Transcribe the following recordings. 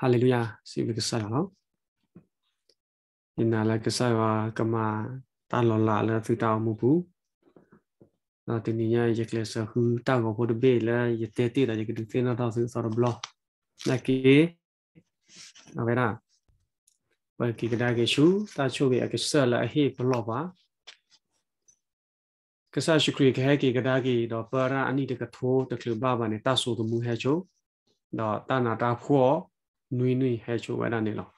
할렐루야 sibi kisa lo ina la kisa wa kama ta lo la la tu ta mu bu na ti ni ya ye kle sa hu ta go bo de be la ye te ti da ye ki ti na ta su sa blo na ki na ve na ba ki ka da ke shu ta chu ge a ke sa la he blo ba ကဆာရှိခရီခဲကေကဒါကေတော့ပရာအနိတကထိုးတကလဘဘာနဲ့တဆူတမူဟဲချိုတော့တနာတာဖောနွိနွိဟဲချိုဝဲတာနေလော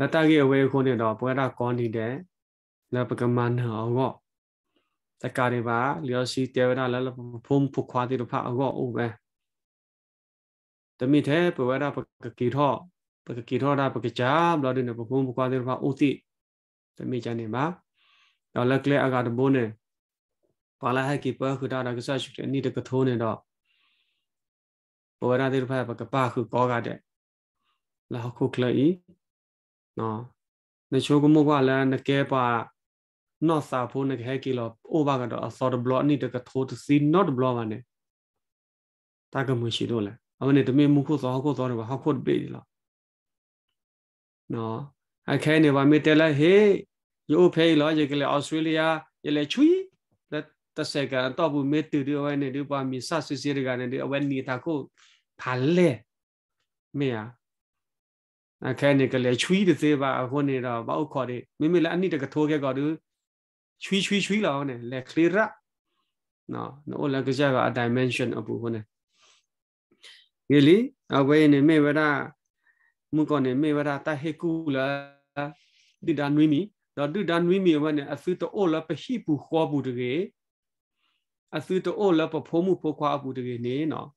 လတကေအဝဲခုံးနေတော့ပွဲတာကောနီတဲ့လပကမနာအောကတကာတွေပါလျောစီတေဝနာလလဖုံဖုခွာတိတဖအောကအိုပဲတမိတဲ့ပွဲတာပကကီထောပကကီထောတာပကကြာဘလော်ဒင်းပဖုံဖုခွာတိတဖအိုတိတမိကြနေပါတော့လက်လေအကာတဘိုးနေပါလာဟကီပခူတာတာကဆာရှုတဲ့နိတကထိုးနေတော့ပွဲတာတိတဖပကပခုကောကတဲ့လာခုကလီနော်နချိုကမောကလာနကဲပါနော်စာဖို့နကဲကီလောအိုဘာကတော့အစော်ဘလော့နိတကထိုးတစီနော့ဘလော့ပါနဲ့တာကမရှိတော့လဲအမနဲ့တမင်မခုစောခုစောနေပါဟခုတ်ပေးလားနော်အခဲနေပါမေတဲလဲဟေးယိုဖေးလောရေကလေဩစတြေးလျရေလေချွီလက်တဆက်ကတော့ဘူးမေတူဒီဝဲနေဒီပါမီဆဆစီရကနေဒီအဝဲနေတာကိုဖာလဲမေယာအခက်နေကလေးချွီးတစေပါအခုနေတော့ဘောက်ခေါ်တယ်မိမိလည်းအနိတကထိုးခဲ့ကော်သူချွီးချွီးချွီးလောက်နဲ့လက်ကလေးရနော်နော်လက်ကကြကအ dimension အပူဟိုနေဒီလီအဝေးနေမေဝရမုကောနေမေဝရတဟေကူလာတိဒါနွီမီတော့တိဒါနွီမီဝနဲ့အသုတိုလပရှိပူခေါ်ပူတကေအသုတိုလပဖိုးမှုဖိုးခွာပူတကေနေနော်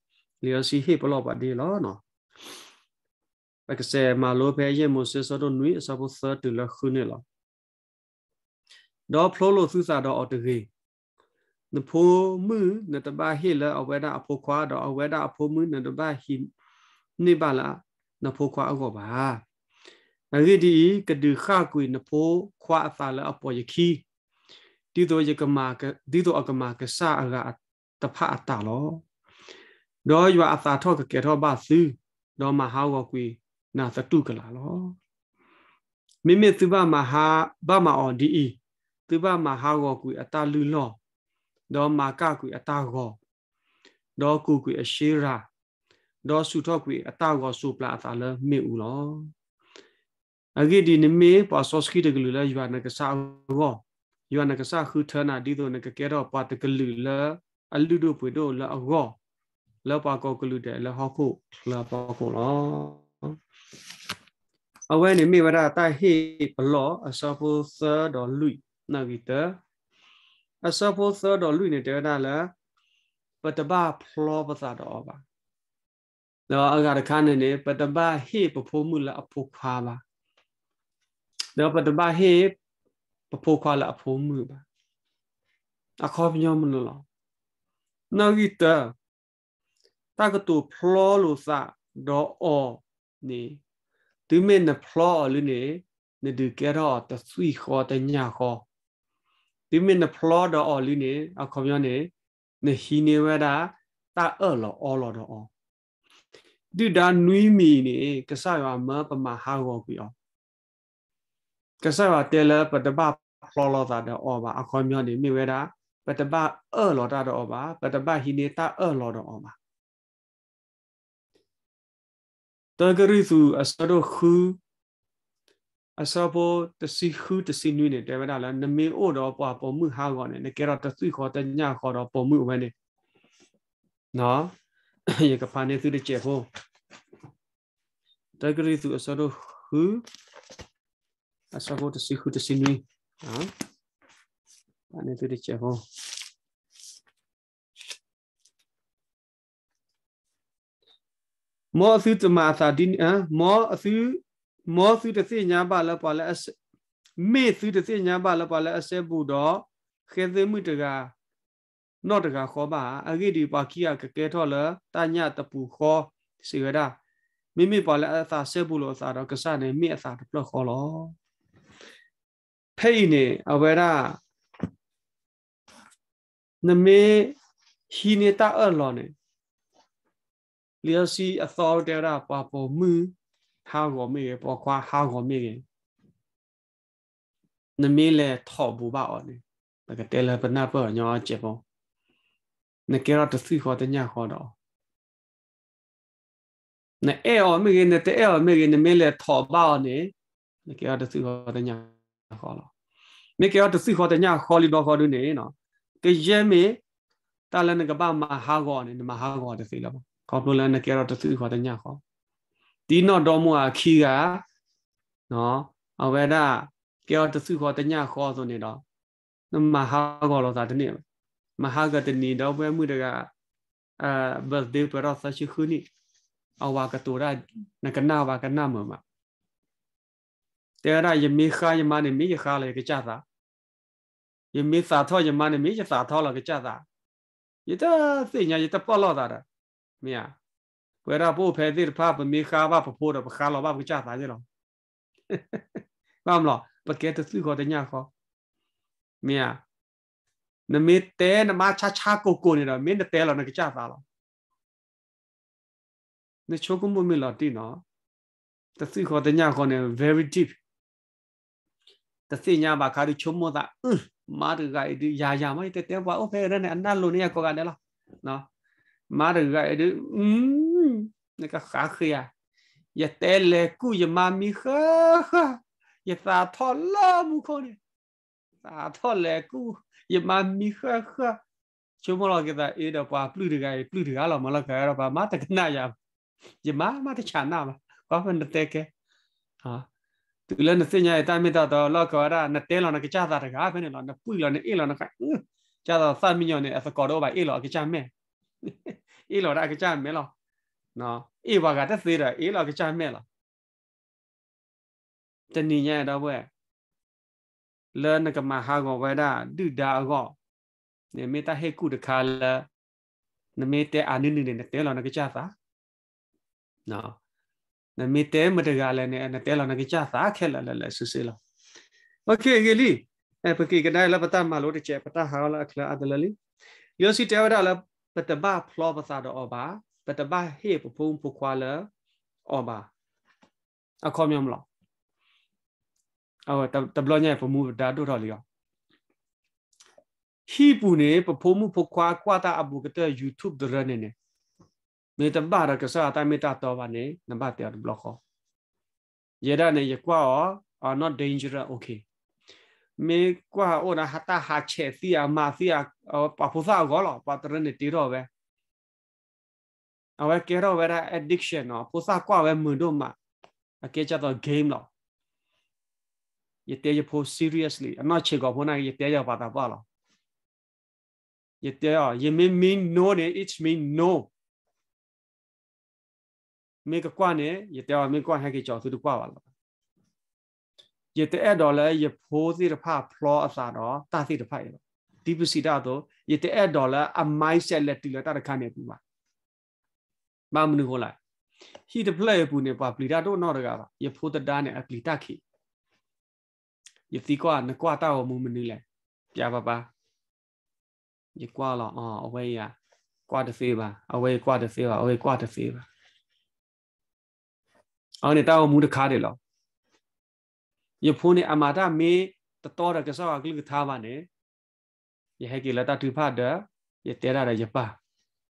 လျောစီဟေပလောပါဒီလောနော်အကစဲမာလိုပဲရဲ့မိုစစ်စောတော့နွေအစဘုသတူလခုနေလားတော့ဖလိုလိုသုစာတော့အော်တကြီးနဖိုမှုနတဘာဟီလာအဝဲတာအဖိုခွာတော့အဝဲတာအဖိုမှုနတဘာဟီနေပါလားနဖိုခွာအောက်ပါအဲ့ဒီကဒူခါကွေနဖိုခွာအသာလာအပေါ်ယခီတီတော့ယကမာကတီတော့အကမာကဆာအကတဖအတာလောတော့ယွာအသာထော့ကကေထော့ပါစုတော့မဟာဝကွေနာသတုကလာလောမိမိသူဘမဟာဘမအော်ဒီဤသူဘမဟာကောကွေအတလူလောတော့မာကကွေအတကောတော့ကုကွေအရှိရာတော့စုထော့ကွေအတကောစုပလာအတလမေဦးလောအဂိဒီနမေပါဆောစခိတကလူလာယွာနကဆာရောယွာနကဆာခူထနာဒီတော့နကကေတော့ပါတကလူလာအလူတို့ပွေတော့လာအောလောပါကောကလူတဲ့လဟောခုလာပါကောလောအဝဲနေမိဝရတာဟေဘလောအစပုသဒောလူနာဂီတအစပုသဒောလူနေတဲနာလာပတဘာဖလောပသာတော့ပါတော့အကရခန်းနေပတဘာဟေပဖို့မှုလာအဖို့ခွာပါတော့ပတဘာဟေပဖို့ခွာလာအဖို့မှုပါအခေါ်ပညောမလို့လောနာဂီတတကတူဖလောလို့စဒောအောနေသူမေနဖလောလူနေနဒူကေရောတဆွီခောတညာခောသူမေနဖလောတော့အော်လူနေအခေါ်ပြောနေနဟီနေဝဒတာအော်လောအော်လောတော့အော်ဒီဒါနွီမီနေကဆရွာမပမဟာဝောပြီအော်ကဆရွာတဲလပတပဖလောလောတာတော့အော်ပါအခေါ်ပြောနေမိဝဲတာပတပအော်လောတာတော့အော်ပါပတပဟီနေတာအော်လောတော့အော်ပါတဂရိသူအစတော့ခုအစဘောတစီခုတစီနွိနေတယ်မလားနမင်းအိုတော့ပွာပုံမှုဟာကောနေနေကြတော့တသိခေါ်တညခေါ်တော့ပုံမှုဝဲနေနော်ရေကဖာနေသူတကျဟောတဂရိသူအစတော့ခုအစဘောတစီခုတစီနွိနော်အနေသူတကျဟောမောသုတမသာဒီမောအသုမောသုတသိညာပါလပါလအစမေသုတသိညာပါလပါလအစဘူတော့ခေသိမှုတကနော့တကခောပါအဂိဒီပါကိယကကဲထော်လတညတပူခောစေရတာမိမိပါလအသာဆက်ဘူးလို့သာတော့ကစားနေမိအသာတပလခောလောဖိနေအဝေရာနမေဟိနေတာအလောနေ leadership authority ရာပါပေါ်မူဟာကိုမေပေါ်ခွာဟာကိုမေနမေလေထောဘူပါအော်နေတကတယ်လပနာပေါ်ညောချေပေါ်နကေရတစီခေါ်တညခေါ်တော့နဲ့အော်မေနဲ့တဲ့အော်မေနမေလေထောပါအော်နေနကေရတစီခေါ်တညခေါ်တော့မေကေရတစီခေါ်တညခေါ်လီတော့ခေါ်လို့နေနော်ကေရဲမေတာလနကပမဟာကောနေမဟာကောတစီလောခေါပလိုလန်နကဲတော့တသူခေါ်တဲ့ညခေါ်ဒီနော်တော်မူအခီကနော်အဝေဒကဲတော့တသူခေါ်တဲ့ညခေါ်ဆိုနေတော့မဟာကောလို့သာတနေ့မဟာကတနီတော့ပွဲမှုတကအာဘတ်ဒေးပရောဆာရှိခုနီအဝါကတူရာနကနာဝါကနာမမတေရာယမေခာယမနေမေယခာလေကကြတာယမေသာထောယမနေမေယသာထောလေကကြတာယတစေညာယတပလောတာမရဝေရပုဖေတိဖာပမေခါဘပဖို့တော့ပခါလောဘကုချတာကြတော့ဘာမလို့ပကဲတသုခေါ်တညာခေါ်မရနမေတဲနမချာချာကိုကိုနေတော့မင်းတဲလောနကချတာလောနချိုကုမမေလာတိနော်တသိခေါ်တညာခေါ်နေ very deep တသိညာဘာခါဒီချုံမောတာမာရကဒီယာယာမိုက်တဲတဲဘာအဖေရနဲ့အနတ်လိုနေရကောကနေလားနော်มาหรือไงอืมนี่ก็ขาเคลียอย่าเต้เลยกูอย่ามามีค่้อย่าสาทอล้อมุขเนี่ยสาทอนเลยกู อย่ามามีค่้อช่วงเราเกิดอะไเดี๋ยวพอปลื้มไงปลื้มอะไรเรามาแล้วไงเราพอมาแต่กันหนาอย่างอย่ามามาแต้ฉันน้ามาเพราะมันเต้นแค่ฮะตุ่นแล้วนึกเสียงใจตายไม่ตายตัวลราก็ว่าไดนัดเต้นเราหนักจ้าสาดกัาเป็นี่ยรนักปุ๋ยเราหนักเอีลยเราหนักจ้าสาดสามมิลลิเนี่ยสกอร์ดอาไปเอีลยเก็จ้าแม่အေးလော်ဒါကကြမဲလောနော်အေးဘာကတက်သေးတာအေးလော်ကကြမဲလောတဏိညာတော့ဘွဲလဲနကမဟာကောဝဲဒါဒုဒါအကောနေမေတ္တာဟေကုတခါလဲနမေတ္တအာနုနုနေတဲလော်နကကြသာနော်နမေတ္တမတကလည်းနဲ့တဲလော်နကကြသာခဲလလလဆူဆီလောโอเคเกลี่ eh pergi kedai lah petang malu dia cek petang hal lah kelas ada lali yo si tewa dah lah ပတဘဖလောပစာတော့အဘာပတဘဟေပဖုံဖခွာလအဘာအခေါ်မြမလားအော်တဘလညေပမှုဒါတို့တော်လီရောဟီပူနေပဖုံမှုဖခွာကွာတာအဘူကတဲ့ YouTube ဒရနေနေမေတဘာရကစားအတမေတာတော်ပါနေနံပါတ်တရားဘလော့ခောယေဒါနေယကွာ are not dangerous okay မေကွာဩနာဟတာဟာချေစီယာမာစီယာပပုစာကောလောပတရနေတီတော့ပဲအဝဲကေရောဝဲရာ addiction နော်ပုစာကွာဝဲမွန်တို့မှာအကေချတော့ game လောရတဲ့ရဖို့ seriously အမချေကောဘုန်းနိုင်ရတဲ့ရပါတာပါလောရတဲ့ရယမင်းမင်း no နဲ့ it's mean no မေကကွာနဲ့ရတဲ့ရမေကွာဟဲ့ကေချောသူတို့ကွာပါလောยเตอดอเลยยโพสิรภาพพลออาสาดอตาสิรภาพဒီပစီတာတော့ယတဲအဒေါ်လာအမိုင်းဆက်လက်တူလာတရခနဲ့ပူပါမမနူဟောလိုက် he the player ပူနေပါပလီတာတော့နော်တကပါယဖိုးတတာနဲ့အပလီတာခိယတိကွာနကွာတာဟောမူမနီလဲပြပါပါယကွာလာအော်အဝေးရကွာတဖေးပါအဝေးကွာတဖေးပါအဝေးကွာတဖေးပါအော်နေတာဟောမူတခါတယ်လော yefone amada me tatora kesa agli thawa ne ye he ke lata thupa da ye tera da yapa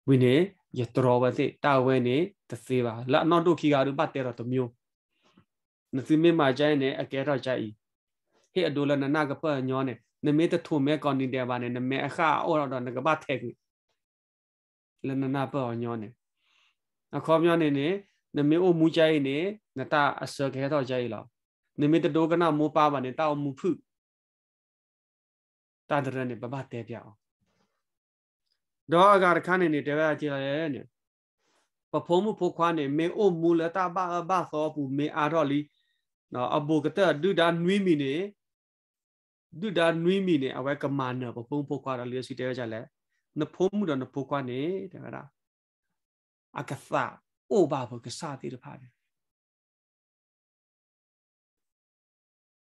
wine ye trowa se tawe ne tse ba la no do khi ga ru ba tera to myo na si me ma jai ne a ke ra jai he adola na na ga pa nyo ne na me ta thu me kon ni de ba ne na me akha o ra da na ga ba the ni la na na pa nyo ne a kho myo ne ne na me o mu jai ne na ta a sa ke ra jai la နိမိတတောကနာမောပါပါနဲ့တောက်မှုဖုတာဒရနဲ့ပပတဲပြအောင်ဒေါ်ကရခန်းနေတဲပြကြည့်ရဲနဲ့ပဖုံးမှုဖိုးခွားနေမေအိုမူလတာဘာဘာသောပူမေအာတော့လီနော်အဘုကတဒုဒါနွိမီနေဒုဒါနွိမီနေအဝဲကမာနပဖုံးဖိုးခွားတော့လျစီတဲကြလဲနဖုံးမှုတော့နဖိုးခွားနေတဲ့ကရာအကသအိုဘာဘုကစားတိရပါတယ်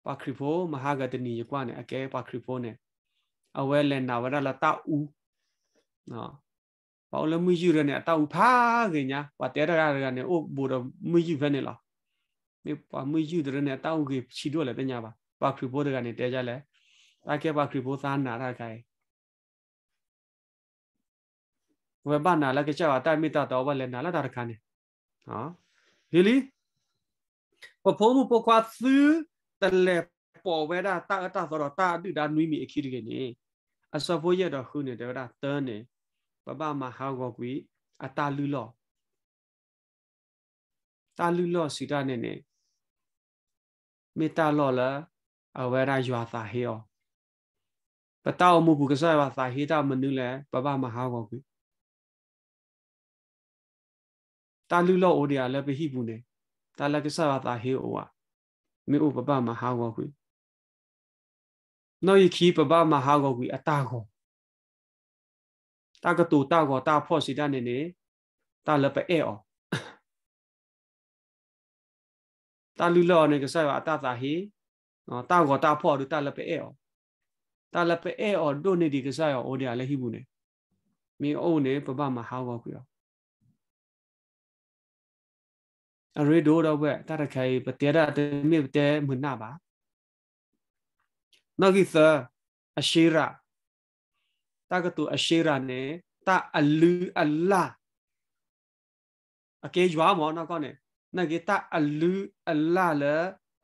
ပါခရီဖိုမဟာဂတနီယကွာနဲ့အကဲပါခရီဖိုနဲ့အဝဲလဲနာဝရလာတာဦးနော်ပေါလမူယူရနဲ့တာဦးဖာကညာပါတဲရရရနဲ့အိုဘူရမူယူဖဲနေလားမေပါမူယူရနဲ့တာဦးကချီတော့လဲတညာပါပါခရီဖိုတကနေတဲကြလဲတာကဲပါခရီဖိုသားနာရခိုင်ဝဘနာလာကချာတာမိတာတော့ဘလဲနာလာတာခါနေဟာလီလီပဖုံးမှုပကွာသီးတလဲပေါ်ဝဲတာတာအတဆိုတော့တာအတုတာနွိမီအခိတကနေအစဖို့ရတော့ခုနေတော့တာတန်းနေပပမဟာကောကွီအတာလူလော့တာလူလော့စီတာနေနေမေတာလော့လာအဝဲရာယွာသာဟေယောပတောမှုဘူးကစားပါသာဟေတာမနုလဲပပမဟာကောကွီတာလူလော့အိုဒီယာလည်းပဟိဘူးနေတာလကစားပါသာဟေယောဝါမေဥပပမဟာဝကွေနောယခီပပမဟာဝကွေအတာကောတာကတူတာကောတာဖော့စီတနေနေတာလပအဲအောတာလူလောနေကဆာအတာသာဟေနော်တာကောတာဖော့ဒူတာလပအဲအောတာလပအဲအောဒိုနေဒီကဆာအောအိုဒီအလဟိဘူးနေမင်းအိုးနေပပမဟာဝကွေအောရေဒိုတော့ပဲတရခိုင်ပတေရတမေပတေမနာပါ နောက်ကိစအရှိရာတကတူအရှိရာ ਨੇ တအလူအလာအကေရွာမောနောက်ကောနေနကေတအလူအလာလ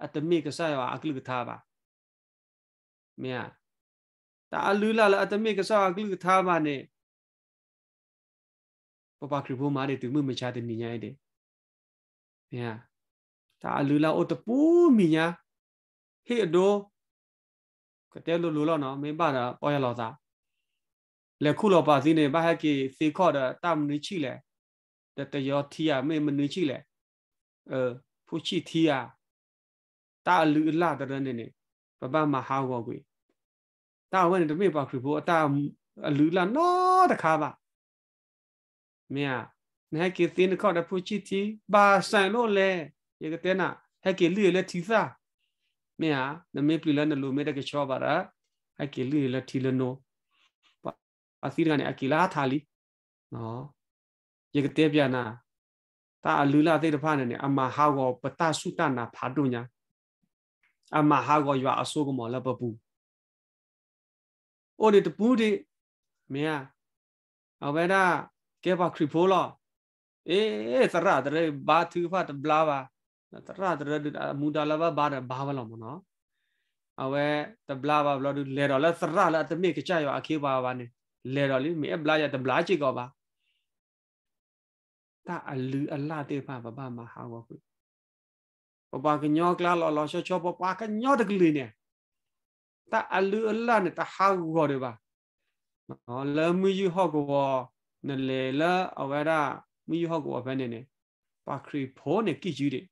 အတမေကဆာယောအကလုကသာပါမြာတအလူလာလအတမေကဆာအကလုကသာပါ ਨੇ ပပခရဘမာရီတူမမချတဲ့နိညာရဲ့เนี่ยตาอลือลาโอตะปูมีญาเฮอโดကတဲလိုလိုတော့နော်မင်းပါတာပေါ်ရလောက်သားလက်ခုလောပါစီနေဘာဟက်ကီစီခော့တာတမနီချိလဲတတယောထီယာမေမနီချိလဲเออผู้ชีเทียตาลือละตะเรนนี่ปะปะมาหาบ่กุยตาเวนตะเมปาครูโบอตาลือละนอตะคาบะเมียนะเกตินข้อดพูชิทีบาสันโลแลยกเตนะให้เกลือและทีซาเมียนเมปลีละนลูเมตะกชอบาระให้เกลือและทีละโนปาซีกันเนี่ยอกิลาทาลีเนาะยกเตปยานาตาอลูละเตตะพะเนี่ยอมาฮากอปตะสุตนาผาตุญาอมาฮากอยว่าอโซกมอละปปูโอดิตปูดิเมียเอาไว้ได้แกบาคริโพลอเอตระตระบาถือพาตบลาบาตระตระมูดาลาบาบาบาบาลอมเนาะအဝဲတဘလာပါဘလို့လဲတော့လဲသရလာတမိကကြရောအခေပါပါနေလဲတော့လीမေဘလာရတဘလာချိကောပါတာအလူအလာတေဖပပမဟာဝခုပပကညောကလာလောလောချောချောပပကညောတကလေးနေတာအလူအလာနဲ့တဟာရောတယ်ပါဟောလဲမီယူဟောကောနလေလာအဝဲရာမိယောကိုအဘန်နေနေပါခရီဖိုးနေကိကျူးတယ်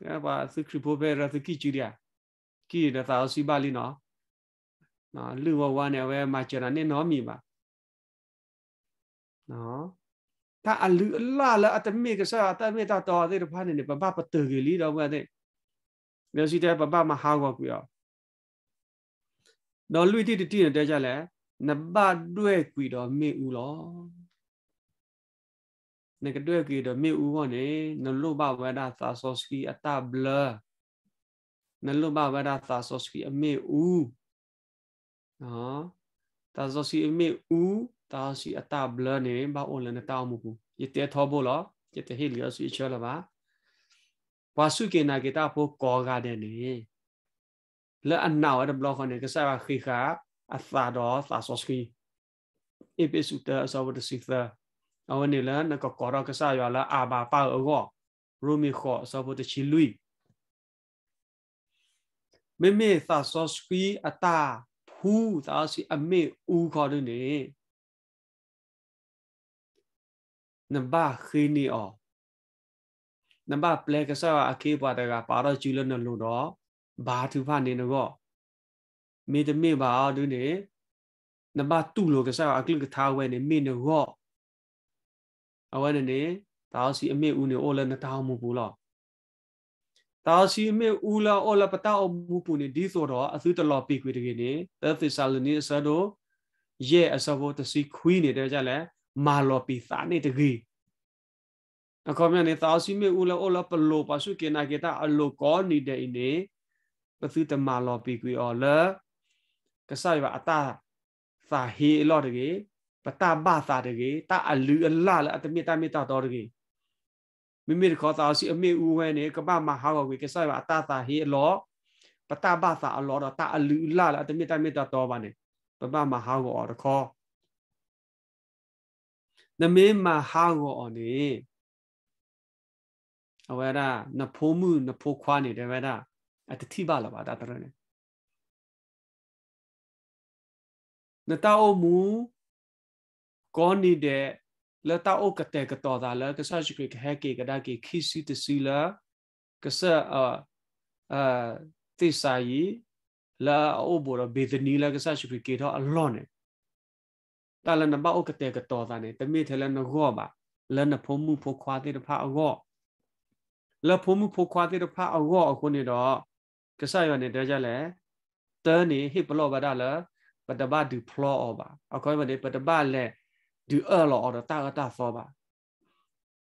ကဲပါစခရီဖိုးပဲရသကိကျူးရကိရတာစီပါလီနော်နော်လူဝဝနဲ့ဝဲမှာကျန်တာနေနော်မိပါနော်တာအလူအလာလာအတမေကစားအတမေတာတော်သေးတဖာနေနေပပပတေကလေးတော့ဝဲတဲ့မျိုးစီတဲ့ပပမဟာကောကူရောတော့လူတီတီတဲကြလဲနဘတ်တွဲကွီတော့မေဦးလောနကတွေ့ကေတော့မြေဦးဘောနေနလုဘဝဒသာစောစကီအတဘလနလုဘဝဒသာစောစကီအမေဦးနော်သာစောစီအမေဦးသာစီအတဘလနေဘာအိုလန်တောင်းမှုဘူးယတဲသောဘောလားယတဲဟီလျောစီချောလပါဝါစုကေနာကေတာဖို့ကောကတဲ့နေလဲအနောက်အဲ့ဘလော့ခနဲ့ကစားခိခာအသာတော်သာစောစကီအပိစုတအစဝတစီသာအဝနေလနကကောရကဆာယောလာအာဘာပါအောရူမီခောစဘတချီလူမေမေသာစောစကီအတာဖူးသာစီအမေဦးခေါ်တယ်နေနဘာခိနီအောနဘာပလေကဆာအခေပွားတကပါတော့ကျူလနလို့တော့ဘာသူဖနေတော့မေတမေပါတို့နေနဘာတူလိုကဆာအကလကထားဝဲနေမေနော် awani ni tao si ame u ni ola na tao mu pu lo tao si ame u la ola pa tao mu pu ni di so do a su ta lo pi kwi de ge ni the thessalony sa do ye a sa bo ta si khui ni de ja le ma lo pi sa ni de ge အခေါ်မြနေသာစီမေဦးလောလပလောပါစုကေနာကေတာအလောကောနီဒိနေပသုတမလောပီကွေော်လကဆိုင်ပါအတာသာဟေလောတကေပတပသာတကေတအလူအလလအတမေတမေတတော်တကေမိမိခေါ်သာစီအမေဦးဝဲနေကပမဟာကောကေကဆိုင်ပါအတသာဟေအလောပတပသာအလောတော့တအလူအလလအတမေတမေတတော်ပါနေပပမဟာကောတခောနမေမဟာကောအော်နေအဝရနဖိုးမှုနဖိုးခွာနေတယ်ဝရအတတိပါလပါဒါတရနေနတောမူကောနီတဲ့လတအုတ်ကတဲ့ကတော်တာလကဆာရှိကဟဲကေကဒါကေခီစီတစီလာကဆာအာတိဆိုင်လာအိုဘောဘေဒနီလာကဆာရှိကေတော့အလွန်နဲ့တာလနဘအုတ်ကတဲ့ကတော်တာနဲ့တမိထဲလနခောပါလနဖုံမှုဖို့ခွာတဲ့တဖအခော့လဖုံမှုဖို့ခွာတဲ့တဖအခော့အခုနေတော့ကဆာရနေတော့ကြလဲတန်းနေဟိပလော့ပါတာလားပတဘဒူဖလော့ပါအခေါ်မနေပတဘလဲ du örlo oder da da vorba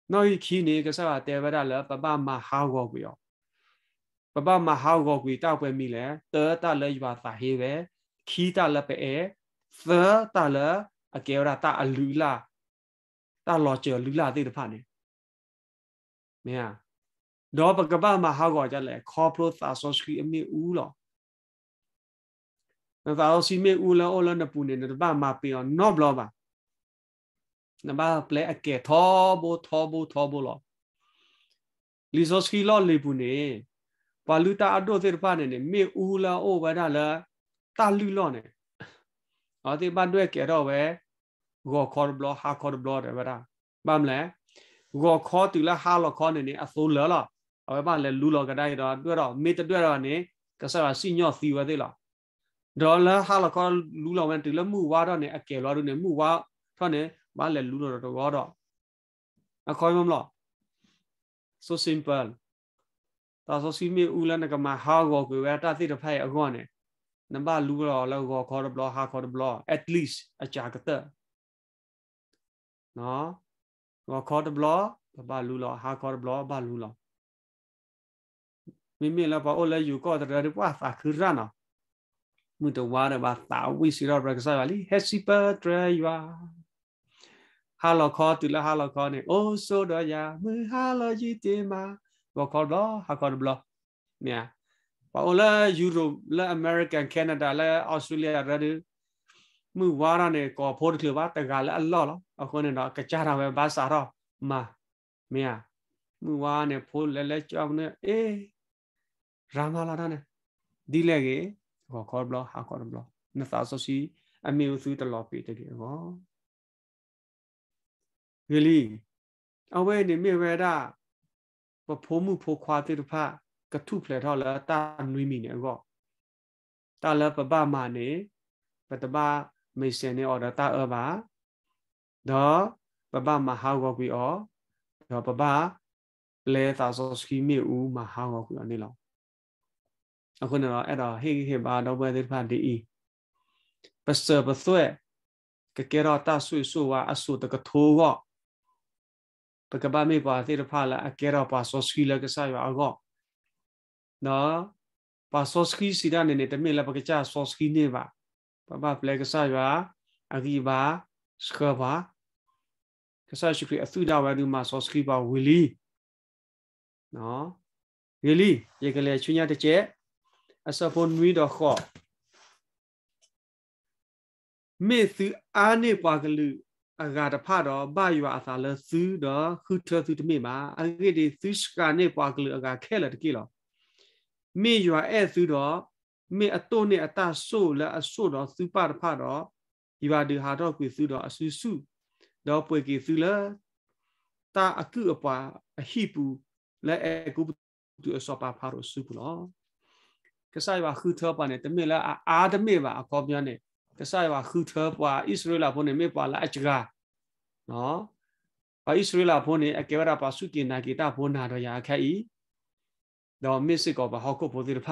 noi kini ke sa te ba da la ba ba ma ha go gu yo ba ba ma ha go gu ta pwe mi le te ta le yu ba sa he be khi ta la pe e the ta la a ke ra ta a lu la ta lo che lu la te da pha ne me ya တော့ပကပမှာဟောက်ကြလဲခေါ်ပလို့သာဆော့စခီအမေဦးလောသာဆော့စီမေဦးလောအလောနပူနေတပမှာပြောနော့ဘလောပါနဘာပလေအကေသောဘူသောဘူသောဘူလောလီဇောစကီလောလေဘူးနေပါလူတာအတော့သေဖာနေနေမေဦးလာအိုဝဒလာတာလူလောနေအော်ဒီဘတ်တွေကေတော့ပဲဂေါ်ခေါ်ဘလောဟာခေါ်ဘလောတယ်ဗလားဘာမလဲဂေါ်ခေါ်တူလာဟာလောခေါ်နေနေအစိုးလောလောအဝဲပါလဲလူလောကတိုင်းတော့တွေ့တော့မေတတွေ့တော့နေကဆရာစီညော့စီဝသေးလားဒေါ်လာဟာလောခေါ်လူလောဝင်တူလာမှုဝါတော့နေအကေလောတို့နေမှုဝါတော့နေ Malleluja då går då. Jag kommer om då. So simple. ဒါဆိုစီမီဦးလနကမဟာကောကွေဝဲတာသိတဖိုင်အကောနဲ့နံပါတ်လူတော့လောက်ကောခေါ်တော့ဘလောဟာခေါ်တော့ဘလော at least အကြာကတနော်ကောခေါ်တော့ဘလောဘာလူလောဟာခေါ်တော့ဘလောဘာလူလောမိမိလည်းပါအိုလည်းယူကောတရရပွားသာခရနာမြို့တော်ဝါရဘာသာဝိစီရောဘရကစားပါလီဟက်စီပါထရယွာဟာလောခေါ်တူလာဟာလောခေါ်နေအိုးဆိုတော့ယာမဟာလောကြီးတင်မှာဘောခေါ်တော့ဟာခေါ်ဘလောမြာပေါ်လာယူရိုလာအမေရိကန်ကနေဒါလာအော်စတြေးလျရဒမှုဝါရနေကောဖို့တကဘာတကလာအလော်လောအခုနေတော့ကြကြတာပဲဘာစာတော့မာမြာမှုဝါနေဖို့လဲလဲကြောင်းနေအေးရာမလာတာနေဒီလေကေခေါ်ဘလောဟာခေါ်ဘလောနသာဆိုစီအမေဥစုတလောပေးတကေဟောဂလီအဝဲနေမြေဝဲတာပဖိုးမှုဖိုးခွာတိတဖကထုဖလေထောလာတာနွိမိနေကောတာလပပမနေပတပမေစင်နေအော်တာအဘတော့ပပမဟာကောကွီအော်တော့ပပလဲသာစောစကီမြေဦးမဟာကောကွီအော်နေလောအခုနော်အဲ့တော့ဟိဟိဘာတော့ပဲတိဖဒီအီပစပသွဲကကေရတာဆွေဆွာအဆုတကထိုးကောပကပမေပါသေရဖလာအကေရပါစောစခီလကဆာယောအကောနော်ပါစောစခီစီရနေနေတမေလပကချာစောစခီနေပါပပပလကဆာယောအဂီပါစခဘာကဆာရှိခရီအသုဒဝဒုမှာစောစခီပါဝီလီနော်ဝီလီရေကလေးချွညာတကျအစဖုန်မီတော့ခောမေသအာနေပါကလူအဂါတဖတော့ဘာယူအသာလစူးတော့ခုထသူတမိမှာအဂိဒီသုရှကနေပွားကလူအဂါခဲလက်တကိလောမေယူအဲစူးတော့မေအတုနဲ့အတဆို့လက်အဆို့တော့စူပါတဖတော့ဒီပါဒီဟာတော့ကွေစူးတော့အဆူစုတော့ပွေကီစူးလက်တာအကုအပွားအဟိပူလက်အကုပသူအစောပါဖာလို့စူးဘူးလောကစားပါခုထပါနဲ့တမိလက်အာတမိပါအကောပြောနေကဆာဝါခူထပွာဣသရေလဖုန်နေမေပွာလာအချကာနော်ဘာဣသရေလဖုန်နေအကေဝရပါစုကိနာကိတာဖုန်နာတော့ရာခက်ဤတော့မစ်စစ်ကောဘာဟောက်ကိုပိုတိတဖ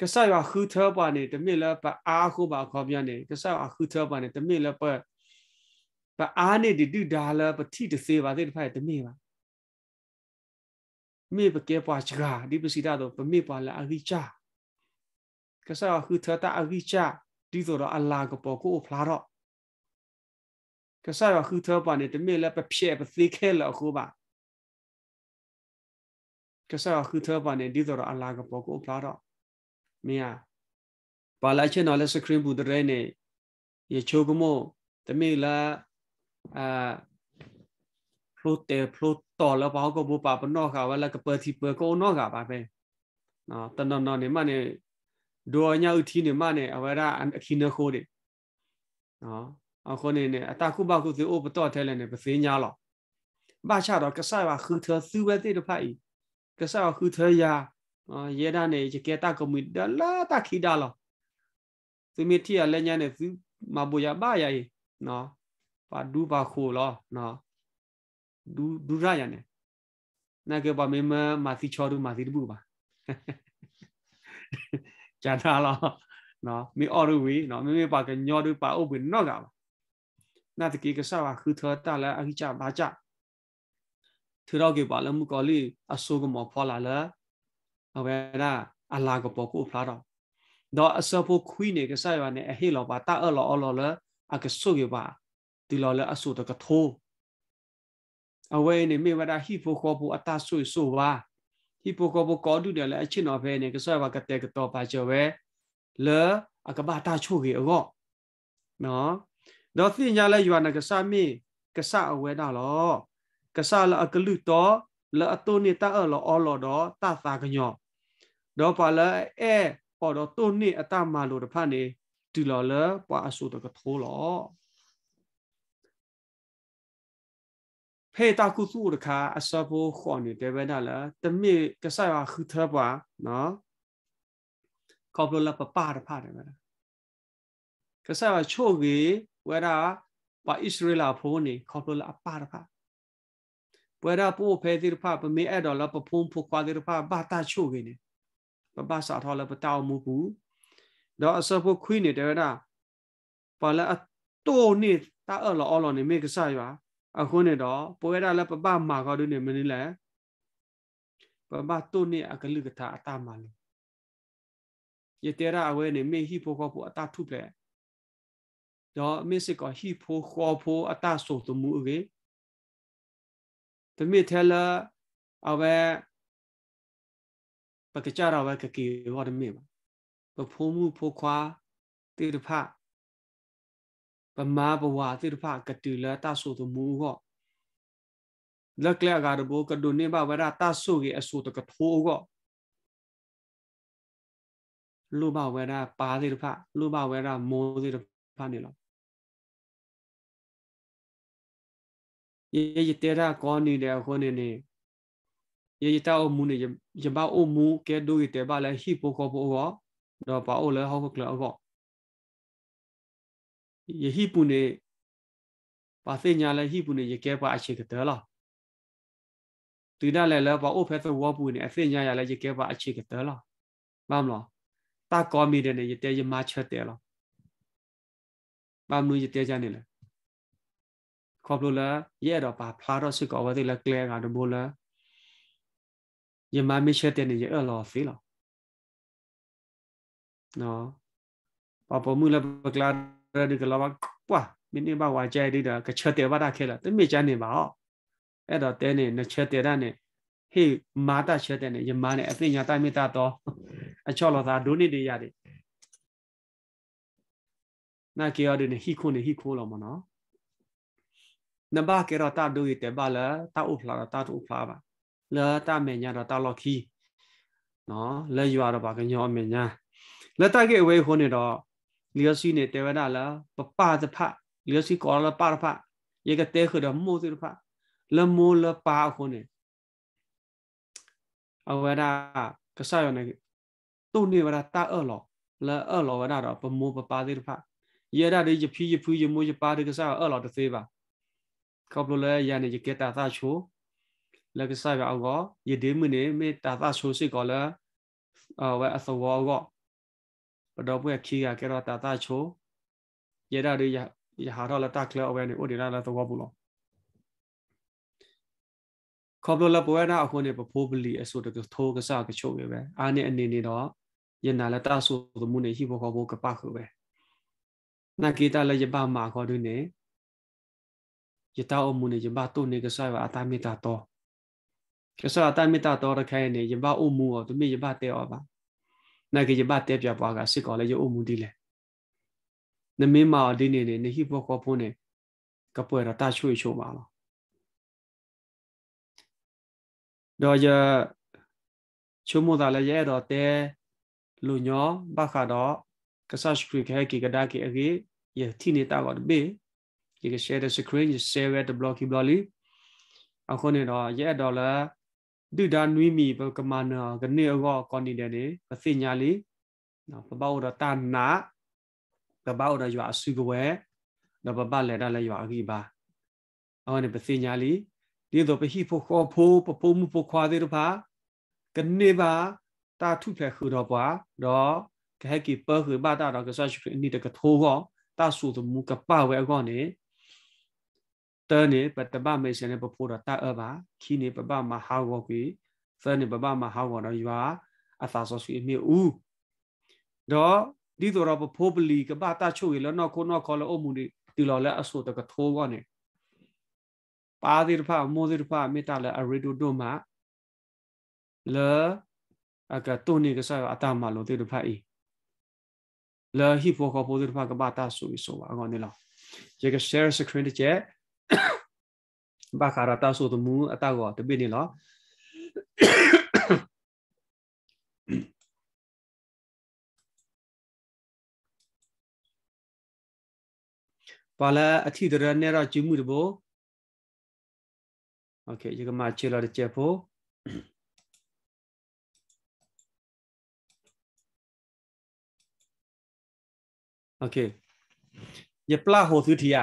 ကဆာဝါခူထပွာနေတမစ်လပအာခုပါခေါ်ပြနေကဆာဝါခူထပွာနေတမစ်လပပအာနေတိတုဒါလပတိတစေပါတိတဖတမစ်ပါမေပကေပွာချကာဒီပစီတာတော့ပမေပွာလာအဂိချာကဆရာဟူထတာအဂိချဒီဆိုတော့အလာကပေါ်ကိုဖလာတော့ကဆရာဟူထပါနေတမေလည်းပဖြဲပသိခဲလောက်ခုပါကဆရာဟူထပါနေဒီဆိုတော့အလာကပေါ်ကိုဖလာတော့မင်းอ่ะပါလာချင်တော့လက်စကရင်ဘူးတရဲနေရချိုးကမို့တမေလားအာဖလုတ်တေဖလုတ်တော်လဘောကဘူပါပနောခါဝလကပတိပကောနောခါပါပဲနော်တနနော်နေမနေဒွအညာဥတီနေမနဲ့အဝရအခိနခိုးတယ်နော်အခုနေနဲ့အတခုပခုစီအိုပတော့ထဲလဲနေပစင်းညာလောက်ဘာချတော့ကဆာဝခူသစုဝဲတိတဖိုင်ကဆာခူသယာရဲဒါနေကြကတကမီဒလာတခိဒါလောက်သူမီတီရလဲညာနေသူမဘူရဘာယေနော်ပါဒူပါခိုလောနော်ဒူဒူရရနေနာကေပါမေမမာစီချောဒူမာစီတပူပါจานาลอเนาะมีออรุวีเนาะมีมีปากกันยอดูปาอุบินนอกานาตะกีกะซาวาคือเธอตาละอหิจาบาจาถือเราเก็บบ่ละมุกอลีอโซกหมอพอละละเอาเวลาအလာကပေါ်ကိုဖလာတော့တော့အစဖို့ခွီးနေကစားရနဲ့အဟိလောပါတာအလောအလောလအကဆုရပါဒီလောလအဆုတကထိုးအဝဲနေမိဝဒဟိဖို့ခေါ်ဖို့အတဆွေဆိုပါဟီပိုကောဘောကောဒုတယ်လဲအချစ်နော်ဖဲနေကဆွဲပါကတဲ့ကတော့ပါကျော်ပဲလေအကဘာတာချိုကြီးအော့နော်တော့သိညာလဲယူရနကဆာမေကဆာအဝဲတာလောကဆာလအကလူတော့လအတုန်နီတာအော်လောအော်လောတော့တသာကညော့တော့ပါလဲအဲပေါ်တော့တုန်နီအတမလို့တဖတ်နေတူလော်လဲပွာအဆူတကထိုးလောဖဲတာကုစုတခါအစဘောခွန်တယ်ဘယ်နာလာတမေကဆရာခုထပါနော်ကောပလလပပါတဖတယ်ဘယ်ကဆရာချို့ကြီးဝဲတာပါဣသရေလဖုန်းနေကောပလလအပါတဖပွဲတာပို့ဖဲတိဖပမေအဲ့တော်လပဖုန်းဖခွာတိဖဘာတာချို့ကြီးနေပပစာထောလပတောမူကူတော့အစဘောခွိနေတယ်ဘယ်နာပါလာတိုးနေတာအော်လော်အော်လော်နေမေကဆရာအခုနေတော့ပွဲရလည်းပပမာကောတို့နေမနေလဲပပတို့နေအကလိကတာအတမလူယတေရအဝဲနေမေဟိဖို့ကောဖို့အတထုပြဲတော့မေစစ်ကောဟိဖို့ခောဖို့အတဆိုတမှုအေတမိထဲလာအဝဲပကကြရဝဲကကီဟောတမိပါပဖို့မှုဖို့ခွာတေတဖပမာဘဝသစ်ဖကတူလတဆုတမူဟောလက်လကရဘောကဒုန်နေဘဝရတဆုကေအဆုတကထိုးဟောလူဘဝရပါသစ်ဖလူဘဝရမောသစ်ဖနေလောယေယတေရာကောနီလေခေါနေနေယေယတောမူနေယဘောအမူကေဒိုယတေဘလာဟိပိုကောဘောတော့ပါအိုလေဟောကလောကော예히분의바세냐라히분의예개바아치게더라드나래라바오페서워분의아세냐야라예개바아치게더라맘라다거미데네예때예마쳤대라맘루예때자네라컵로라예라바플라로스거와데라클레가도몰라예마미쳤대네예얼로시라너바보물라바클라ဒီကလာဘပွာမင်းနေဘဝကြိုက်တဲ့ကချက်တဲ့ဘာတာခဲလာတမေချနေပါအောင်အဲ့တော့တဲနေနှစ်ချက်တဲ့တာနဲ့ဟေးမာတာချက်တဲ့နဲ့ယမနဲ့အပညာတမေတာတော့အချော့လောသာဒုနိတေရတယ်နာကေရတဲ့ဟိခုနဲ့ဟိခိုးလောမနော်နဘာကေရတာဒူရတဲ့ဘာလာတာဥဖလာတာတူဖလာပါလာတာမေညာတော့တာလော်ခီနော်လက်ရွာတော့ပါကညောအမေညာလက်တိုက်ကေဝေးခုနေတော့လျောစီနေတေဝနာလာပပသဖလျောစီကောလပါရဖယေကတေခဒမိုသရဖလမောလပါခုန်အဝရကဆာယောနေတုန်နေဝရတာအော်လောလအော်လောဝရတော့ပမောပပါသရဖယေရတဲ့ယဖြီယဖြူယမိုးယပါတဲ့ကဆာအော်လောတသေးပါကောပလိုလဲရန်နေယကေတာသချိုလက်ကဆာယောအောယေဒေမနေမေတာသချိုစစ်ကောလအဝအသဝောကောပတော်ပွဲခီကကဲတော့တာတာချိုရတာတွေရဟာတော့လတာကလောဝဲနေဥဒီလာလာသွားဘူးလောခေါပလိုလပွဲနာအခုနေပဖိုးပလီအစိုးတကထိုးကစားကချို့ပဲပဲအားနဲ့အနေနေတော့ရနာလတာဆိုသမှုနေရှိဖို့ခေါ်ဖို့ကပခုပဲနာကေတာလည်းရပါမှာခေါ်တွင်နေယတာအမှုနေရပါတို့နေကစားပါအတမေတာတော့ကစားအတမေတာတော့ရခိုင်နေရပါအမှုော်သူမေရပါတဲ့ော်ပါနာကေဘတဲပြပွားကစစ်ကောလဲရုပ်အမှုဒီလဲနမင်းမာဒီနေနေနဟိဘောကောဖုန်နေကပွဲရတာချွေချိုပါလားတော့ရချုံမတာလဲရဲတော့တဲလူညောဘခါတော့ကဆတ်စခရခဲကီကဒါကီအကေယတိနေတာကောဘေဒီက share the screen you share the blocky blocky အခုနေတော့ရဲတော့လားဒုဒါနွီမီဘကမနာကနေရောကောနီတဲ့နေပစိညာလီနော်ပပောဒတာနာပပောဒရွာစုကဝဲနော်ပပလက်တာလက်ရွာအကိပါ အော်နေပစိညာလီဒီတော့ပဟိဖို့ခေါ်ဖို့ပပုံမှုဖို့ခွာသေးတပါကနေပါတာထုဖက်ခူတော့ပွာတော့ခဲကီပခူဘာတာတော့ကဆာရှိနေတကထိုးကောတာစုသမှုကပဝဲကောနေတနေပတပမေရှင်နဲ့ပဖို့တော့တအပါခီနေပပမဟာဝကွေသနေပပမဟာဝတော့ယွာအသာစောစီအမြေဦးတော့ဒီတော့ပဖို့ပလီကပတာချိုရလနော်ခုနော်ခေါ်လို့အမှုဒီဒီလော်လဲအဆိုတကထိုးကနေပါဒီရဖမောဒီရဖမေတ္တာလဲအရီတိုတို့မှာလဲအကတုန်နေကစားအတမလို့ဒီရဖအေးလဲဟိဖို့ခေါ်ဖို့ဒီရဖကပတာဆိုပြီးဆိုပါအကောင်းနေလော jeg kan share screen တဲ့ဘာခါရတာဆိုတမူအတကောတပိနေလောပါလာအထီတရနဲ့ရကျမှုတဘောโอเคဒီကမှာခြေလာတစ်ချက်ဖို့โอเคยปลาโหสุธิยา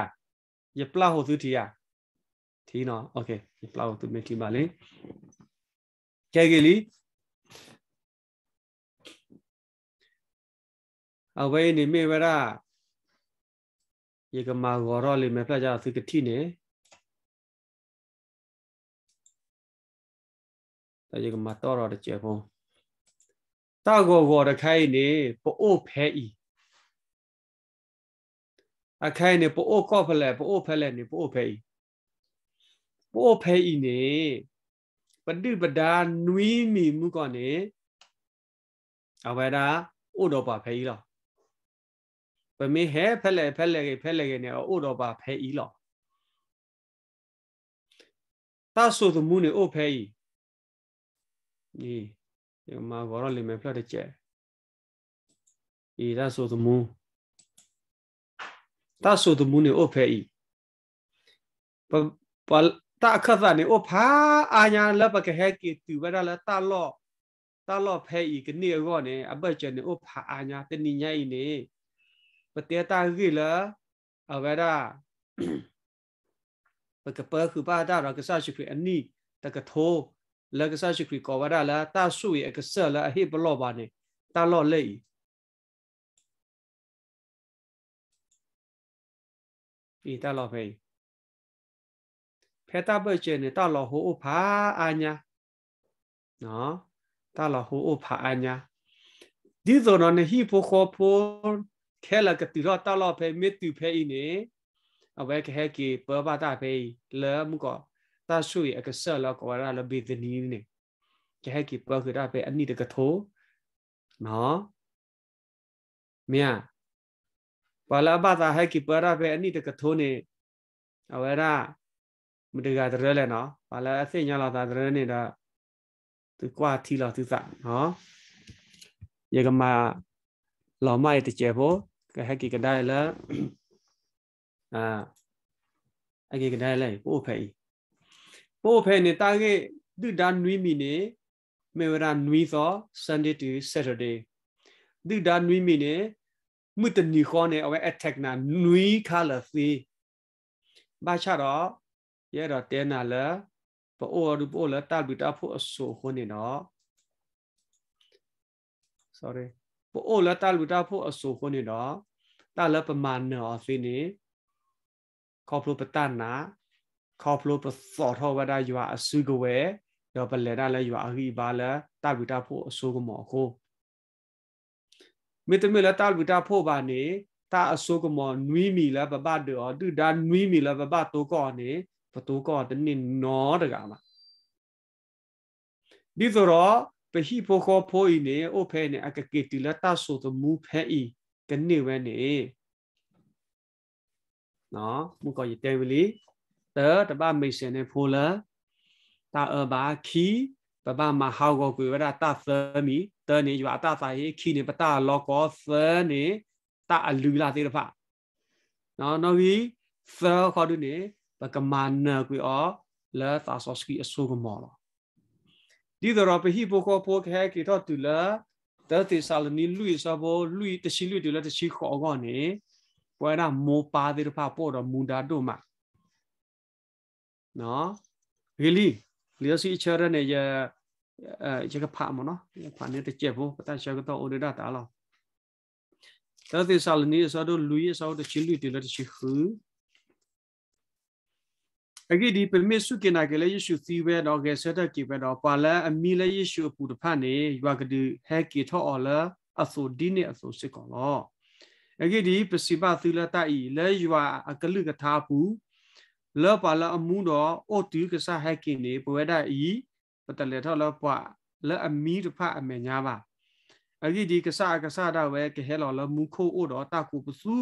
ये प्ला हो तू ठीक ठीक ना ओके ये प्ला हो तू मैं ठीक बाले क्या के लिए अवे ने में वरा ये कमा गौरव ले मैं प्ला जा तू किठी ने तो ये कमा तोरा डे चेपों တာဂောဂောတခိုင်းနေပို့ဖဲဤအခိုင်နေပိုအိုကော့ဖလဲပိုအိုဖလဲနေပိုအိုဖဲဤပိုအိုဖဲဤနေပฏิပဒါနွီးမီမှုကနေအဝဲတာဥတော်ပါဖဲဤလောပမေဟဲဖဲလဲဖဲလဲဖဲလဲနေဥတော်ပါဖဲဤလောတာဆိုသမှုနေဥဖဲဤဒီဒီမှာဘောရလိမေဖလက်တဲ့ကျဲဤတာဆိုသမှုတာဆိုတမှုနေဥဖဲဤပပတာအခသနေဥဖာအာညာလပကဟဲကီတူဝရလတာလောတာလောဖဲဤကနေရောနေအပတ်ကျနေဥဖာအာညာတနိညာဤနေပတေတာရီလအဝရပကပခုပါတာရကဆာရှိခရီအနီတကထိုးလကဆာရှိခရီကောဝရလာတာဆူရဲ့အကဆလာအဟိဘလောပါနေတာလောလေဤอีตาลอเพยเพตาเบเจนตาลอหูอุภาอาญาเนาะตาลอหูอุภาอาญาဒီဇောနနဲ့ဟိဖိုခေါ်ဖိုခဲလကတိရတလဖဲမေတူဖဲဤနေအဝဲခဲကေပဘတာဖဲလဲမကတာဆူရအကဆလကဝရလဘီဒနီနေခဲကေပခရဖဲအနိတကထိုနော်မြာပါလာဘာသာဟိုက်ကိပရာပဲအနိတကထိုးနေအဝရမတကတရလဲနော်ပါလာအစိညာလာသာတရနေတော့သူကွာထီလာသူစနော်ယေကမာလောမိုက်တကျေဖို့ကဟိုက်ကိကဒိုင်လာအာအကိကဒိုင်လဲပို့ဖဲဤပို့ဖဲနေတာကေသူဒါနွီးမီနေမေဝရနွီးသော Sunday to Saturday သူဒါနွီးမီနေမှုတနီခေါနေအဝဲ attack နာနွီခါလစီဘာချတော့ရဲတော့တဲနာလပိုအရူပိုလတာဘူတာဖို့အဆိုခွနေနော် sorry ပိုလတာလူတာဖို့အဆိုခွနေနော်တာလပမာနော်စီနေခေါပလိုပတနာခေါပလိုပစောထောဝဒါယွာအစုကဝဲတော့ပလေတာလဲယွာအဟိပါလဲတာဘူတာဖို့အဆိုကမောခိုးမေတ္တမေလတာလူတာဖို့ပါနေတာအစိုးကမောနွီးမီလာပပတောတူဒါနွီးမီလာပပတောကောနေပတောကောတနည်းနောတကမှာဒီဆိုတော့ပဟိဖိုခောဖိုဤနေအိုဖဲနေအကကေတီလာတာဆိုတမူဖဲဤကနေဝဲနေနော်မူကောရတဲဝလီတဲတပမိတ်စင်နေဖိုလာတာအဘာခီ ပပမဟာကောကွေဝရတာသမီနေอยู่อัตตาหิขีနေปตะลอกอเสနေตะอลูลาเตระพะเนาะนวีเสขอดูနေပကမနကွေအောလာသာဆော့စကီအဆူကမော်ဒီတော့ပဟိပိုကောပိုခဲကီတော့တူလာတတိဆာလနီလူဆဘောလူတရှိလူတူလာတရှိခေါ်ကောနေပွဲနာမောပါတဲ့ဖာပေါ်တော့မူတာတို့မှာနော်ဂီလီလျှစီချရနေရဲ့ရကဖာမနော်ဖာနေတဲ့ကျက်ဖို့ပတရှာကတော့အိုဒတာတာလောတော်သီဆာလနီဆောတို့လူရဲ့ဆောတို့ချီလူတီလက်ချီဟူအကြီးဒီပမေစုကနာကလေးယေရှုသီးပဲတော့ကဲဆက်တက်ကိပဲတော့ပါလာအမီလေးယေရှုအပူတဖတ်နေယွာကဒီဟဲကီထောအော်လာအဆိုဒီနေအဆိုစစ်ကောလောအကြီးဒီပစီပါသီလတဤလဲယွာအကလုကထာဘူးလောပါလာအမှုတော့အိုတူကစားဟဲကီနေပွဲဒဤပတလေထောလောပွားလဲအမီတဖအမေညာပါအကြီးဒီကဆာကဆာတော့ဝဲကဟဲလောလမူခိုအိုတော့တာကူပစု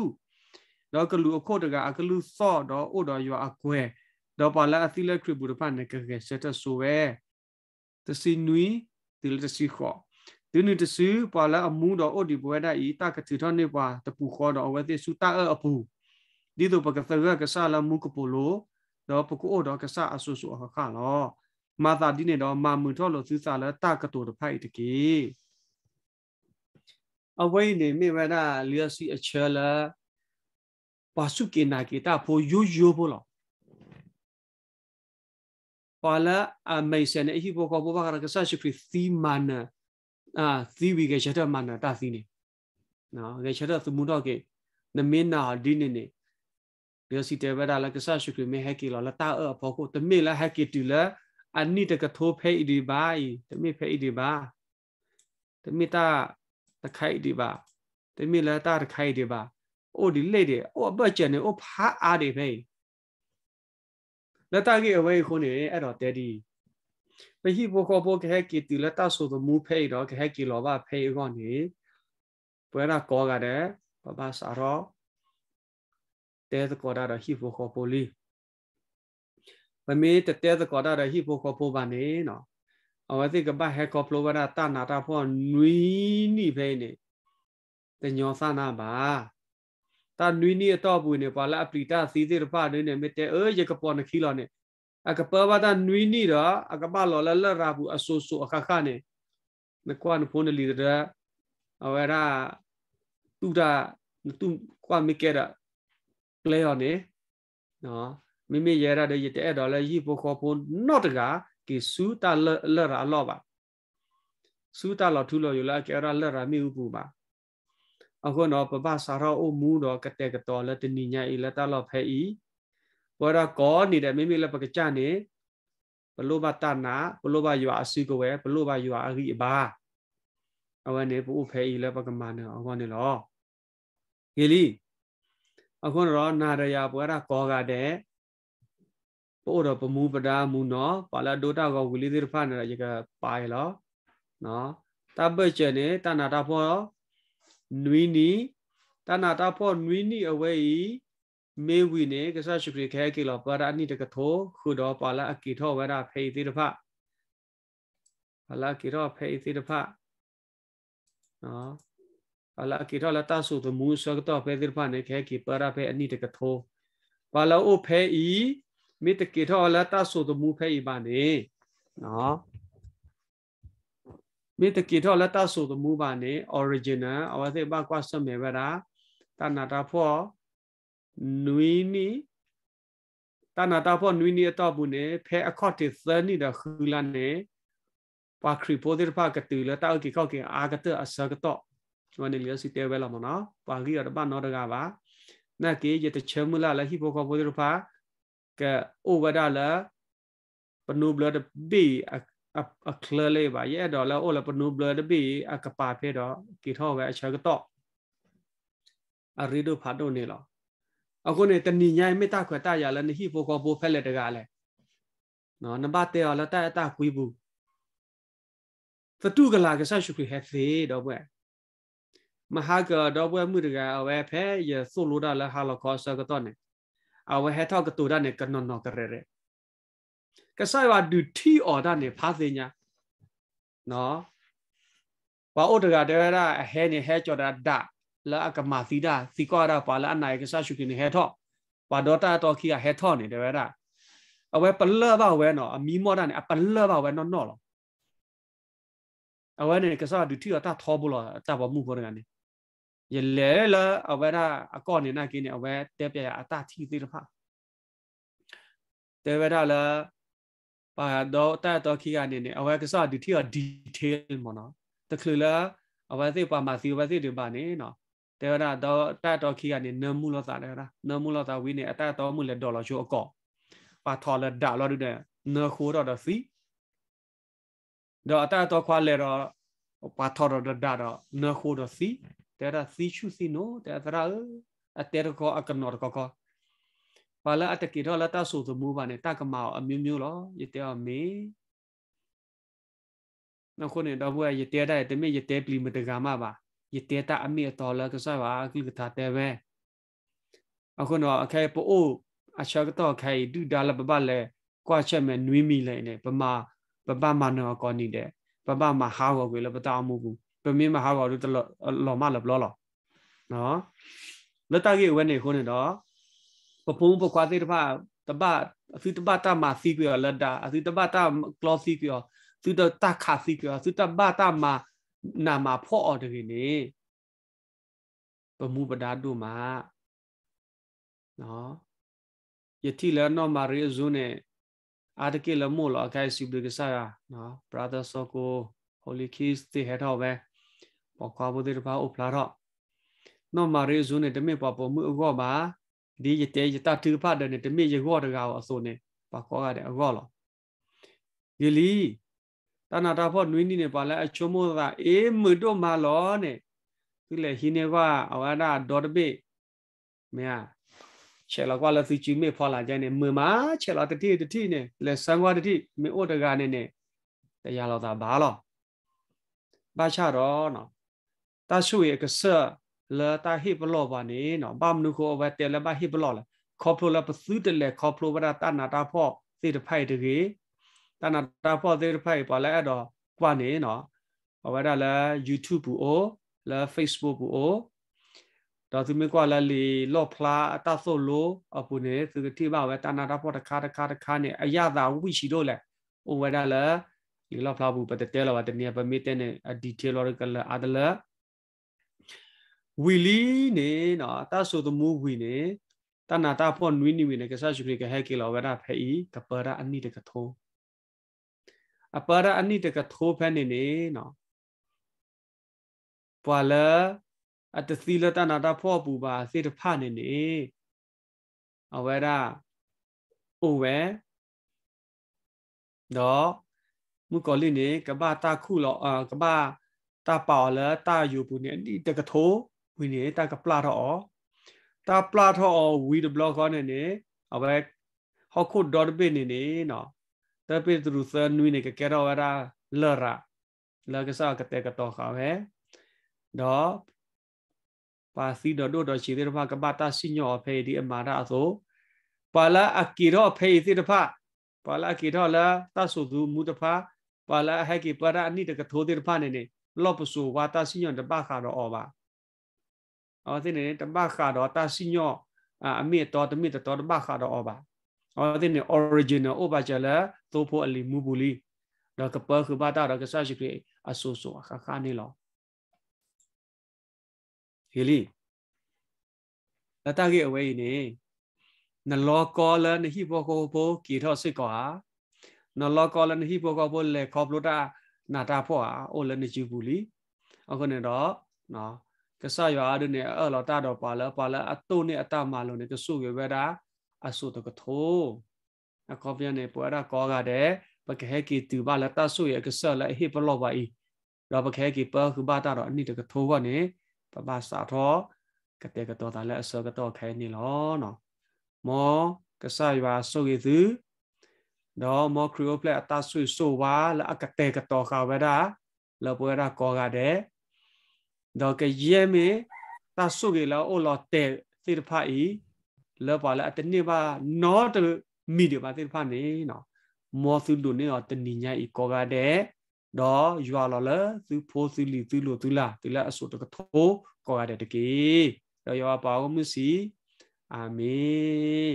တော့ကလူအခို့တကအကလူစော့တော့အိုတော့ရွာအကွဲတော့ပါလာအသီလက်ခရဘူတဖနဲ့ကကဆက်တဆူဝဲတစီနွီဒီလတစီခေါ်ဒီနီတစီပါလာအမှုတော့အိုဒီဘွဲဒါဤတာကတိထောနေပါတပူခေါ်တော့အဝဲသိစုတာအပူဒီတော့ပကသရကဆာလမူကပလိုတော့ပကူအိုတော့ကဆာအဆူဆူအခါလောမာသာဒီနေတော့မာမှုထောလို့စူးစာလတကတူတဖိုက်တကေအဝိနေမိဝနာ လျောစီအချေလာပါစုကေနာကေတာဖိုယိုယိုဘောလောပါလာအမေစနေဟိဘောကဘောဘာကရကဆာရှိခရီသီမနာအာသီဝီကေရတမနာတာသီနေနော်ကေရတသမှုတော့ကေနမင်းနာဒီနေနေလျောစီတေဝဒါလကဆာရှိခရီမေဟကေလောလတာအဖောကိုတမေလာဟကေတူလာอันนี้ตะกะโทเพอิดีบายตะมีเพอิดีบาตะมีตาตะไคอิดีบาตะมีละตาตะไคอิดีบาโอ้ดิเล่ดิโอ้อบะเจนเนี่ยโอ้พาอาดิเพ่ละตาเกอเวคนนี่เออเตดีပဟိဘောကဘောကဟကီတီလတာဆိုတော့မူဖေးတော့ကဟကီလောဘဖေးကောနေပွဲနာကောကတဲ့ပပစာရောတဲကောတာတော့ဟိဘောကဘောလီဗမေတတဲသကောတာရဟိဖို့ခေါ်ဖို့ပါနေနော်အဝသိကပဟေကောပလိုဝရတာနာတာဖို့နွီနိဖဲနေတညောသနာပါတာနွီနိအတော့ပူနေပါလားအပလီတာစီစီတဖတွင်းနေမတဲအေရကပေါ်နခီလောနေအကပဝတာနွီနိတော့အကပလောလလရာဘူးအဆူဆူအခခနေနကွန်ဖုန်လီဒရာအဝရတူတာတူကွာမီကဲတာကလဲော်နေနော်မိမိရရတဲ့ရတဲ့တော်လဲရီပိုခေါ်ဖို့နော့တကကေစူတာလရအလောပါစူတာလောထူလောယူလာကေရလရမိဥပူပါအခုတော့ပပစာရောအမူတော့ကတဲ့ကတော်လဲတဏိညာဤလက်တလောဖဲဤဘောရကောနေတဲ့မိမိလက်ပကကြနေဘလောဘတနာဘလောဘယွာအစီကဝဲဘလောဘယွာအရိအပါအဝနေဘုဖဲဤလက်ပကမနာအခုနေလောဂေလီအခုတော့နာရယာဘောရကောကတဲ့ပို့တော့ပမူပဒါမူနော်ပါလာဒိုတာကောဝီလီသီရဖာနာရကပါရလောနော်တပတ်ချက်နေတနာတာဖောနွီနီတနာတာဖောနွီနီအဝဲဤမေဝီနေကဆရှုခရခဲကေလောပါရာနိတကထောခုတော်ပါလာအကီထောဝရဖေသီရဖာပါလာကီရောဖေသီရဖာနော်ပါလာကီရောလတာဆုသမူစကတော့ဖေသီရဖာနေခဲကီပါရာဖေအနိတကထောပါလာအိုဖေဤမေတ္တကေထောလတ္တဆိုတမူဖဲ့ဤပါနေနော်မေတ္တကေထောလတ္တဆိုတမူပါနေ original အဝသိဘကွာဆွမေဝရာတဏတာဖောနွီနီတဏတာဖောနွီနီအတော့ဘူးနေဖဲအခော့တေသနီတခူလာနေပါခရီပိုဒီပါကတူလတောက်ကီကောက်ကီအာကတအစကတော့ဝနီလျစီတဲဝဲလာမနော်ပါဂီရတပနော်တကပါနကေရတချမူလာလဟိဘောကပိုဒီပါကဲအိုဝဒါလာပနူဘလတ်ဘီအကလလေးပါရဲ့တော့လဲအိုလာပနူဘလတ်ဘီအကပါဖေတော့ကီထောပဲအချေကတော့အရီတို့ဖာတော့နေလောအခုနေတဏိညာမေတ္တာခွတ်တရလဲနိဟိဘောကောဘောဖက်လက်တကလဲနော်နံပါတ်တဲော်လဲတဲ့အတခွေးဘူးသတုကလာကဆရှုခရဟသေတော့ဘွဲမဟာကတော့ဘွဲမှုတကအဝဲဖဲရဆုလို့တာလဲဟာလကောဆကတော့နေဝဟထောကတူဒနဲ့ကနော်နော်ကရရကဆာဝဒူတီအော်ဒနဲ့ဖာသိညာနော်ဝါဩဒကတရအဟဲနေဟဲကြော်တာဒလာအကမာသီဒစီကောရပါလာအနိုင်ကဆာရှုကင်းဟဲထောဝါဒေါ်တာတော်ခီဟဲထောနေတရအဝဲပလဘဝဲနော်အမီမောဒနဲ့အပလဘဝဲနော်နော်လောအဝဲနေကဆာဒူတီအော်တာထောဘလောတာဘမှုဘောရကနေยะเลละเอาไว้ถ้าอก่อนเนี่ยน่ากินเนี่ยเอาไว้เตะเปียอาตาที่ตีรพะเตะไว้ถ้าละပါတော့တတော်ခိကနေနေအဝဲကစားဒီတိရ detail မနော်တခလူလာအဝဲစိပါမစီဝဲစိဒီပါနေနော်တေရတော့တတော်ခိကနေနမှုလောစာလေရာနမှုလောစာဝိနေအတတော်မှုလေဒေါ်လာချိုအကောပါထော်လဒါလောဒုတဲ့နခိုးတော့တစီတော့အတတော်ခွာလေတော့ပါထော်တော့ဒါတော့နခိုးတော့စီ tera si chu si no tera a tera ko a kanor ko ko pala ataki ro la ta su tu mu ba ne ta ka ma a myu myu lo ye te a me na ko ne da bu ye te da te me ye te pli me te ga ma ba ye te ta a me to la ka sa ba ki ka ta te be a ko no a kai po o a sha ka to kai du da la ba ba le kwa che me nwi mi le ne ba ma ba ba ma no ko ni de ba ba ma ha ko le ba ta mu bu ပမင်းမဟာဘောတို့တလော်မလဘလောလောနော်လတကေဝဲနေခုနေတော့ပပုံးပကွာသေးတပတပအသုတပတမစီကွေလတအသုတပတကလောစီကွေသုတတခါစီကွေသုတပတမနာမဖော့အော်တကေနေပမှုပဒါတို့မှာနော်ယတိလနောမာရီဇုန်အာတကေလမိုလအခိုင်စီဘဒကဆာနော် brother soko holy kiss တေဟတော့ပဲပေါ်ကွာဘုဒ္ဓဘာဥပလာတော့နောမာရေဇုန် တမေပေါ်ပေါ်မှုအကောပါဒီရတဲ့ရတတူဖတ်တဲ့တမေရကောတကောအစုံနဲ့ပါကောကတဲ့အကောလောယလီတနာတာဖို့နွေးနီနေပါလဲအချုံမောကအေးမတို့မာလောနဲ့သူလေဟိနေဝအဝဒဒေါ်တပိမြာချေလကွာလစီချီမေဖော်လာကြနေမမချေလတတိတတိနဲ့လဲဆံကွာတတိမေဩတကနဲ့နဲ့တရားတော်သာဘာလောဘာချတော့နော်ตาช่วยก็เสือเลตาฮิบลอวานี้เนาะบ้ามนุโคเอาไว้แต่ละบ้าฮิบลอละขอบพลูละปซื้อแต่ละขอบพลูวราตานาตาพ่อสิทธิไพ่ตะกี้ตานาตาพ่อสิทธิไพ่ปอแล้วดอกกว่านี้เนาะเอาไว้ได้ละ YouTube บูโอละ Facebook บูโอတော်သူမကွာလာလီလော့ဖလာအတဆုတ်လို့အပူနေသူတိပါပဲတာနာတာဖို့တခါတခါတခါနဲ့အရသာဝိရှိတော့လေအိုဝဒါလာလီလော့ဖလာဘူးပတတဲလောပါတနေပမေတဲနဲ့အဒီတေလော်ကလအဒလာဝီလီနေနော်တဆုသမူဝီနေတနာတာဖောနွီနီဝီနေကဆာရှုခရကဟဲကေလောဝရဖဲဤကပရာအနိတကထောအပရာအနိတကထောဖဲနေနေနော်ပွာလအတသီလတနာတာဖောပူပါစေတဖနေနေအဝရအိုဝဲတော့မူကောလိနေကဘာတာခုလောအကဘာတာပေါလတာယူပူနေအနိတကထောวินเนตากปลาทอตาปลาทอวีดบล็อกเขาเนี่ยเนี่ยเอาไปฮอกคุดดอดเป็นเนี่ยเนาะแต่เป็นตรุษนวินเนกแกรอเวลาเลระเลกซ่ากระเตกระตอเขาแฮดอပါစီတော်တို့တော်ရှိသေးတဖကပတာစညောဖေဒီအမာရအသောပါလာအကီရောဖေစီတဖပါလာကီရောလာတဆုသူမူတဖပါလာဟက်ကီပရအနိတကထိုးသေးတဖနေနေလောပဆူဝါတာစညောတပခါတော့အောပါအော်သိနေတပခါတော့တာစီညော့အမေတော်တမိတော်တပခါတော့အော်ပါအော်သိနေ original ဥပချလာသို့ဖို့အလီမူဘူးလီတော့ကပခဘာတာတော့ကဆာရှိပြေအဆူဆူအခါခါနေလောဟီလီလတကေအဝဲနေနလောကောလနဟိဘောကောဘောကီထောစစ်ကောဟာနလောကောလနဟိဘောကောဘောလေခေါပလိုတာနာတာဖောဟာအိုလနဂျူဘူးလီအခုနေတော့နော်ကဆာရွာအဒုနေအလောတာတော့ပါလပါလအတုနေအတမလုံးနေကဆုရွယ်ဝဲတာအဆုတကထိုးအကောပြန်နေပွဲတာကောကတဲ့ပကဟဲကီတူပါလတဆုရဲ့ကဆာလအဟိပလောပါဤတော့ပကဟဲကီပခုဘာတာတော့အနိတကထိုးကနေပပစာတော့ကတဲ့ကတော့တာလဲအစောကတော့ခဲနေလောနော်မောကဆာရွာဆုရဲ့သူတော့မောခရီယိုပလက်အတဆုဆိုဝါလအကတဲ့ကတော့ခါဝဲတာလပွဲတာကောကတဲ့တော့ကရဲမေတာဆုကေလာအိုလောတဲသေတဖာဤလောပါလာတနေ့ပါနောတမိဒီပါသေတဖာနေနော်မောစုလူနေတော့တဏိညာဤကောကတဲ့တော့ယူရလောလသူဖိုးစုလီသူလိုသူလာသူလာအစုတကထိုးကောကတဲ့တကေတော့ယောပါဝမှုစီအာမင်